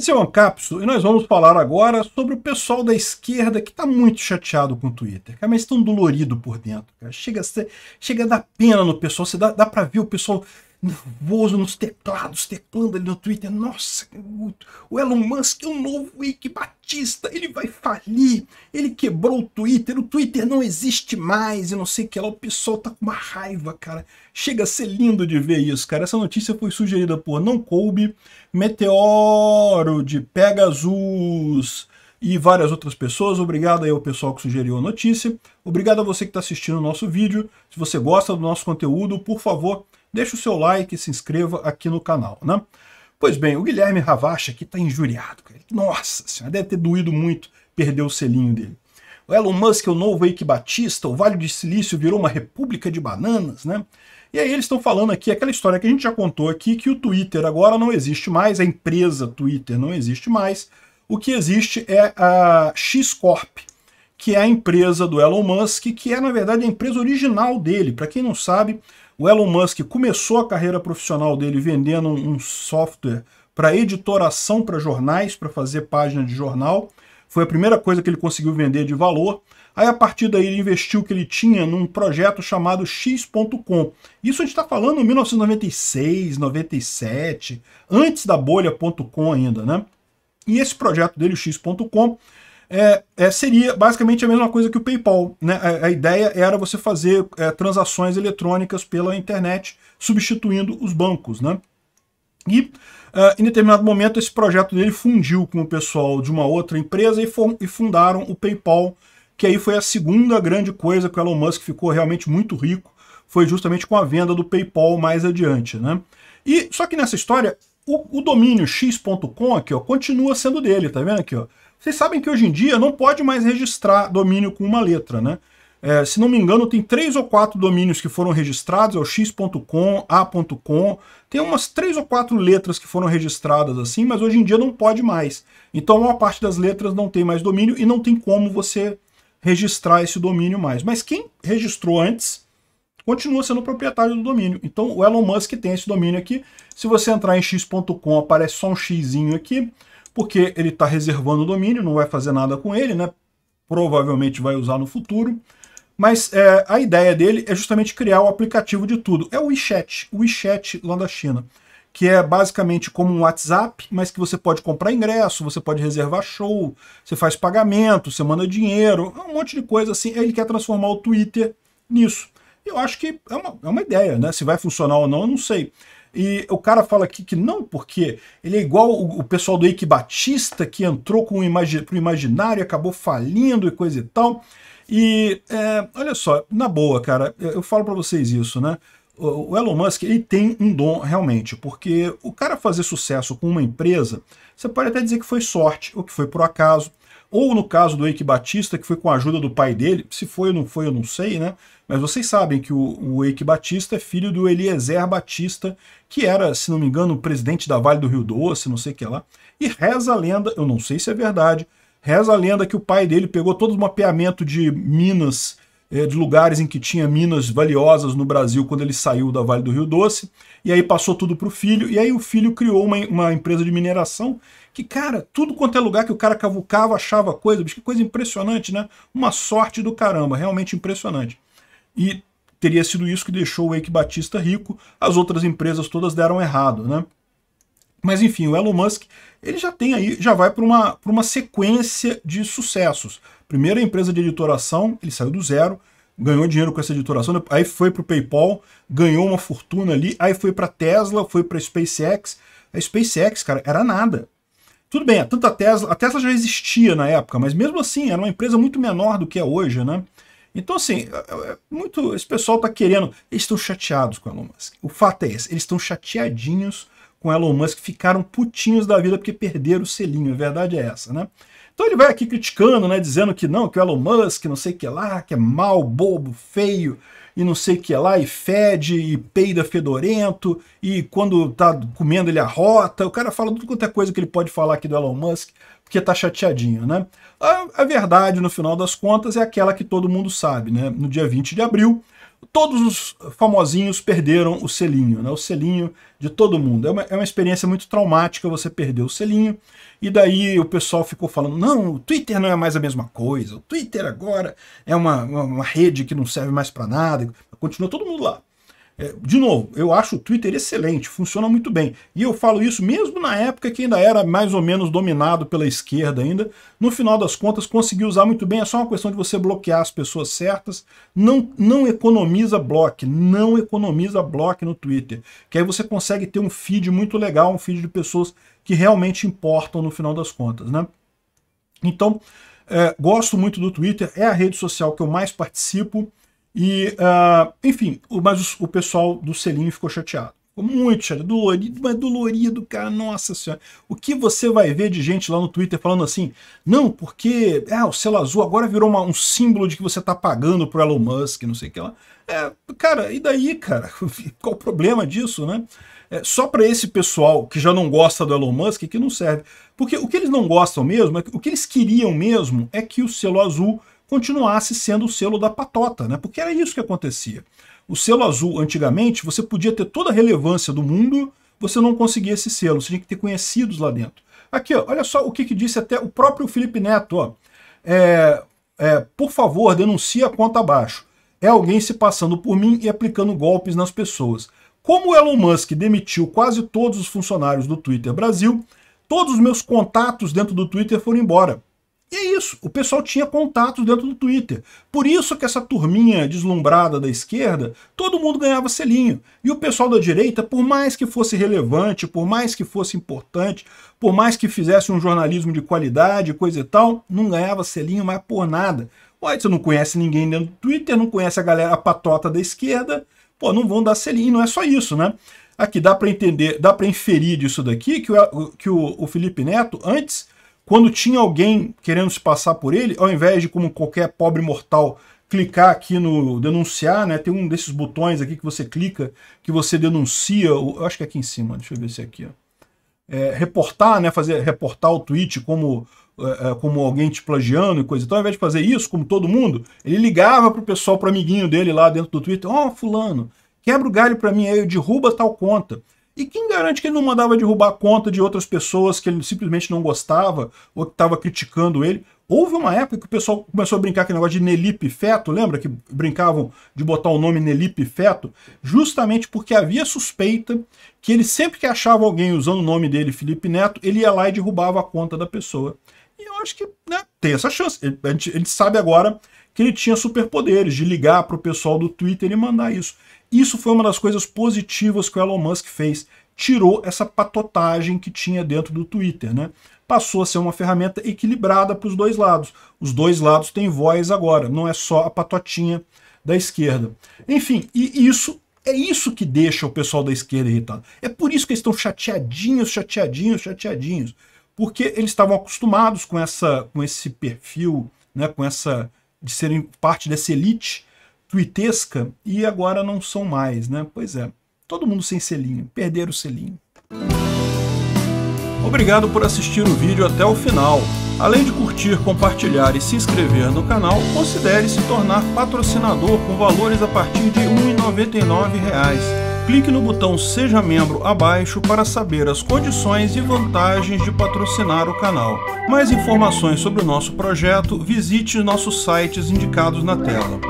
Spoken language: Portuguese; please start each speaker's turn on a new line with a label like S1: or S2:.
S1: Esse é o Ancapsu e nós vamos falar agora sobre o pessoal da esquerda que está muito chateado com o Twitter, cara, mas tão dolorido por dentro. Cara. Chega, a ser, chega a dar pena no pessoal, você dá, dá para ver o pessoal nervoso nos teclados, teclando ali no Twitter. Nossa, o Elon Musk é o novo Wick Batista, ele vai falir, ele quebrou o Twitter, o Twitter não existe mais, e não sei o que lá, o pessoal tá com uma raiva, cara. Chega a ser lindo de ver isso, cara. Essa notícia foi sugerida por Não Coube, Meteoro de Pegasus e várias outras pessoas. Obrigado aí ao pessoal que sugeriu a notícia. Obrigado a você que está assistindo o nosso vídeo. Se você gosta do nosso conteúdo, por favor, deixa o seu like e se inscreva aqui no canal, né? Pois bem, o Guilherme Ravache aqui está injuriado. Nossa senhora, deve ter doído muito perder o selinho dele. O Elon Musk é o novo Eike Batista, o Vale do Silício virou uma república de bananas, né? E aí eles estão falando aqui aquela história que a gente já contou aqui, que o Twitter agora não existe mais, a empresa Twitter não existe mais. O que existe é a X-Corp, que é a empresa do Elon Musk, que é, na verdade, a empresa original dele. Para quem não sabe, o Elon Musk começou a carreira profissional dele vendendo um software para editoração para jornais, para fazer página de jornal. Foi a primeira coisa que ele conseguiu vender de valor. Aí a partir daí ele investiu o que ele tinha num projeto chamado X.com. Isso a gente está falando em 1996, 97, antes da bolha.com ainda, né? E esse projeto dele, o X.com, é, é, seria basicamente a mesma coisa que o PayPal. Né? A, a ideia era você fazer é, transações eletrônicas pela internet, substituindo os bancos. Né? E é, em determinado momento, esse projeto dele fundiu com o pessoal de uma outra empresa e, e, fundaram o PayPal, que aí foi a segunda grande coisa que o Elon Musk ficou realmente muito rico, foi justamente com a venda do PayPal mais adiante. Né? E só que nessa história, o, o domínio x.com aqui ó, continua sendo dele, tá vendo aqui? Ó? Vocês sabem que hoje em dia não pode mais registrar domínio com uma letra, né? É, se não me engano, tem três ou quatro domínios que foram registrados, é o x.com, a.com, tem umas três ou quatro letras que foram registradas assim, mas hoje em dia não pode mais. Então a maior parte das letras não tem mais domínio e não tem como você registrar esse domínio mais. Mas quem registrou antes continua sendo proprietário do domínio. Então o Elon Musk tem esse domínio aqui. Se você entrar em x.com, aparece só um xzinho aqui porque ele está reservando o domínio, não vai fazer nada com ele, né? provavelmente vai usar no futuro. Mas é, a ideia dele é justamente criar o aplicativo de tudo. É o WeChat, o WeChat lá da China, que é basicamente como um WhatsApp, mas que você pode comprar ingresso, você pode reservar show, você faz pagamento, você manda dinheiro, é um monte de coisa assim. Ele quer transformar o Twitter nisso. Eu acho que é uma, é uma ideia, né? Se vai funcionar ou não, eu não sei. E o cara fala aqui que não, porque ele é igual o, o pessoal do Eike Batista, que entrou com o imagi pro imaginário, acabou falindo e coisa e tal. E é, olha só, na boa, cara, eu, eu falo para vocês isso, né? O, o Elon Musk ele tem um dom realmente, porque o cara fazer sucesso com uma empresa, você pode até dizer que foi sorte ou que foi por acaso, ou no caso do Eike Batista, que foi com a ajuda do pai dele, se foi ou não foi, eu não sei, né? Mas vocês sabem que o, o Eike Batista é filho do Eliezer Batista, que era, se não me engano, o presidente da Vale do Rio Doce, não sei o que lá. E reza a lenda, eu não sei se é verdade, reza a lenda que o pai dele pegou todo o mapeamento de minas eh, de lugares em que tinha minas valiosas no Brasil quando ele saiu da Vale do Rio Doce, e aí passou tudo para o filho, e aí o filho criou uma, uma empresa de mineração que, cara, tudo quanto é lugar que o cara cavucava, achava coisa, que coisa impressionante, né? Uma sorte do caramba, realmente impressionante. E teria sido isso que deixou o Eike Batista rico, as outras empresas todas deram errado, né? Mas enfim, o Elon Musk, ele já tem aí, já vai para uma, uma sequência de sucessos. Primeira empresa de editoração, ele saiu do zero, ganhou dinheiro com essa editoração, aí foi para o PayPal, ganhou uma fortuna ali, aí foi para Tesla, foi para SpaceX. A SpaceX, cara, era nada. Tudo bem, tanto a Tesla, a Tesla já existia na época, mas mesmo assim era uma empresa muito menor do que é hoje, né? Então, assim, é, é, é muito esse pessoal tá querendo. Eles estão chateados com a Elon Musk. O fato é esse, eles estão chateadinhos com Elon Musk ficaram putinhos da vida porque perderam o selinho, a verdade é essa, né? Então ele vai aqui criticando, né, dizendo que não, que o Elon Musk, não sei o que lá, que é mal, bobo, feio, e não sei o que lá, e fede, e peida fedorento, e quando tá comendo ele arrota, o cara fala tudo quanto é coisa que ele pode falar aqui do Elon Musk, porque tá chateadinho, né? A, a verdade, no final das contas, é aquela que todo mundo sabe, né? No dia 20 de abril, todos os famosinhos perderam o selinho, né? o selinho de todo mundo. É uma, é uma experiência muito traumática você perder o selinho, e daí o pessoal ficou falando, não, o Twitter não é mais a mesma coisa, o Twitter agora é uma, uma, uma rede que não serve mais para nada. Continua todo mundo lá. É, de novo, eu acho o Twitter excelente, funciona muito bem. E eu falo isso mesmo na época que ainda era mais ou menos dominado pela esquerda ainda. No final das contas, conseguiu usar muito bem. É só uma questão de você bloquear as pessoas certas. Não, não economiza bloco, não economiza bloco no Twitter. Que aí você consegue ter um feed muito legal, um feed de pessoas que realmente importam no final das contas, né? Então, é, gosto muito do Twitter, é a rede social que eu mais participo. E, uh, enfim, o, mas o, o, pessoal do selinho ficou chateado. Ficou muito chateado. Dolorido, mas dolorido, cara. Nossa senhora. O que você vai ver de gente lá no Twitter falando assim? Não, porque é o selo azul agora virou uma, um símbolo de que você tá pagando pro Elon Musk, não sei o que lá. É, cara, e daí, cara? Qual o problema disso, né? É, só para esse pessoal que já não gosta do Elon Musk que não serve. Porque o que eles não gostam mesmo, é que, o que eles queriam mesmo é que o selo azul continuasse sendo o selo da patota, né? Porque era isso que acontecia. O selo azul, antigamente, você podia ter toda a relevância do mundo, você não conseguia esse selo, você tinha que ter conhecidos lá dentro. Aqui, ó, olha só o que, que, disse até o próprio Felipe Neto. Ó. É, é, por favor, denuncie a conta abaixo. É alguém se passando por mim e aplicando golpes nas pessoas. Como o Elon Musk demitiu quase todos os funcionários do Twitter Brasil, todos os meus contatos dentro do Twitter foram embora. E é isso, o pessoal tinha contatos dentro do Twitter. Por isso que essa turminha deslumbrada da esquerda, todo mundo ganhava selinho. E o pessoal da direita, por mais que fosse relevante, por mais que fosse importante, por mais que fizesse um jornalismo de qualidade, coisa e tal, não ganhava selinho mais por nada. Ué, você não conhece ninguém dentro do Twitter, não conhece a galera patota da esquerda, pô, não vão dar selinho, não é só isso, né? Aqui dá para entender, dá para inferir disso daqui que, o, que o, o Felipe Neto, antes quando tinha alguém querendo se passar por ele, ao invés de como qualquer pobre mortal clicar aqui no denunciar, né? Tem um desses botões aqui que você clica, que você denuncia, eu acho que é aqui em cima, deixa eu ver se é aqui, ó. É, reportar, né, fazer reportar o tweet como, é, é como alguém te plagiando e coisa. Então, ao invés de fazer isso, como todo mundo, ele ligava pro pessoal, pro amiguinho dele lá dentro do Twitter, ó, oh, fulano, quebra o galho para mim aí, derruba tal conta. E quem garante que ele não mandava derrubar a conta de outras pessoas que ele simplesmente não gostava ou que estava criticando ele? Houve uma época que o pessoal começou a brincar com o negócio de Nelipe Feto, lembra que brincavam de botar o nome Nelipe Feto? Justamente porque havia suspeita que ele sempre que achava alguém usando o nome dele, Felipe Neto, ele ia lá e derrubava a conta da pessoa. E eu acho que né, tem essa chance. a gente, ele sabe agora que ele tinha superpoderes de ligar para o pessoal do Twitter e mandar isso. Isso foi uma das coisas positivas que o Elon Musk fez. Tirou essa patotagem que tinha dentro do Twitter, né? Passou a ser uma ferramenta equilibrada para os dois lados. Os dois lados têm voz agora, não é só a patotinha da esquerda. Enfim, e isso é isso que deixa o pessoal da esquerda irritado. É por isso que eles estão chateadinhos, chateadinhos, chateadinhos. Porque eles estavam acostumados com, essa, com esse perfil, né, com essa de serem parte dessa elite tuitesca e agora não são mais, né? Pois é, todo mundo sem selinho, perderam o selinho. Obrigado por assistir o vídeo até o final. Além de curtir, compartilhar e se inscrever no canal, considere se tornar patrocinador com valores a partir de R$ 1,99 clique no botão Seja Membro abaixo para saber as condições e vantagens de patrocinar o canal. Mais informações sobre o nosso projeto, visite nossos sites indicados na tela.